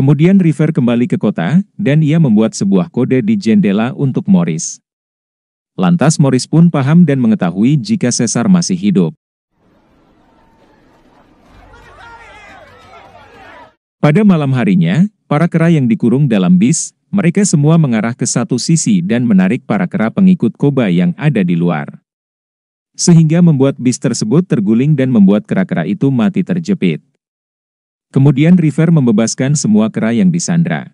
Kemudian River kembali ke kota, dan ia membuat sebuah kode di jendela untuk Morris. Lantas Morris pun paham dan mengetahui jika Caesar masih hidup. Pada malam harinya, para kera yang dikurung dalam bis, mereka semua mengarah ke satu sisi dan menarik para kera pengikut Koba yang ada di luar. Sehingga membuat bis tersebut terguling dan membuat kera-kera itu mati terjepit. Kemudian River membebaskan semua kera yang disandra.